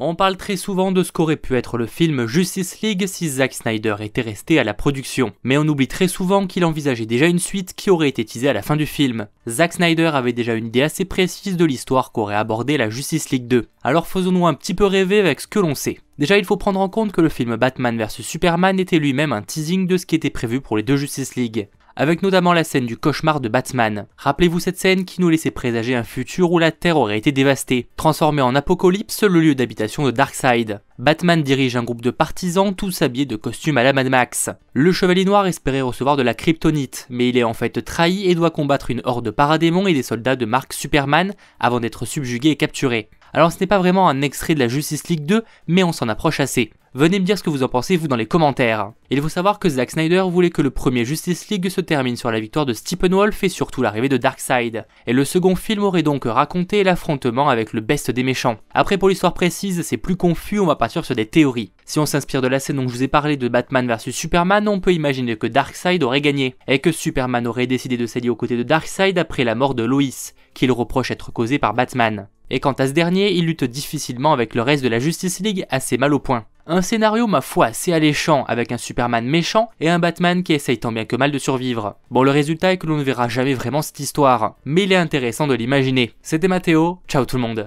On parle très souvent de ce qu'aurait pu être le film Justice League si Zack Snyder était resté à la production, mais on oublie très souvent qu'il envisageait déjà une suite qui aurait été teasée à la fin du film. Zack Snyder avait déjà une idée assez précise de l'histoire qu'aurait abordée la Justice League 2. Alors faisons-nous un petit peu rêver avec ce que l'on sait. Déjà, il faut prendre en compte que le film Batman vs Superman était lui-même un teasing de ce qui était prévu pour les deux Justice League avec notamment la scène du cauchemar de Batman. Rappelez-vous cette scène qui nous laissait présager un futur où la Terre aurait été dévastée, transformée en apocalypse le lieu d'habitation de Darkseid. Batman dirige un groupe de partisans tous habillés de costumes à la Mad Max. Le Chevalier Noir espérait recevoir de la kryptonite, mais il est en fait trahi et doit combattre une horde de paradémons et des soldats de marque Superman avant d'être subjugué et capturé. Alors ce n'est pas vraiment un extrait de la Justice League 2, mais on s'en approche assez. Venez me dire ce que vous en pensez vous dans les commentaires. Il faut savoir que Zack Snyder voulait que le premier Justice League se termine sur la victoire de Steppenwolf et surtout l'arrivée de Darkseid. Et le second film aurait donc raconté l'affrontement avec le best des méchants. Après pour l'histoire précise, c'est plus confus, on va partir sur des théories. Si on s'inspire de la scène dont je vous ai parlé de Batman vs Superman, on peut imaginer que Darkseid aurait gagné, et que Superman aurait décidé de s'allier aux côtés de Darkseid après la mort de Lois, qu'il reproche être causée par Batman. Et quant à ce dernier, il lutte difficilement avec le reste de la Justice League assez mal au point. Un scénario ma foi assez alléchant avec un Superman méchant et un Batman qui essaye tant bien que mal de survivre. Bon le résultat est que l'on ne verra jamais vraiment cette histoire, mais il est intéressant de l'imaginer. C'était Mathéo, ciao tout le monde.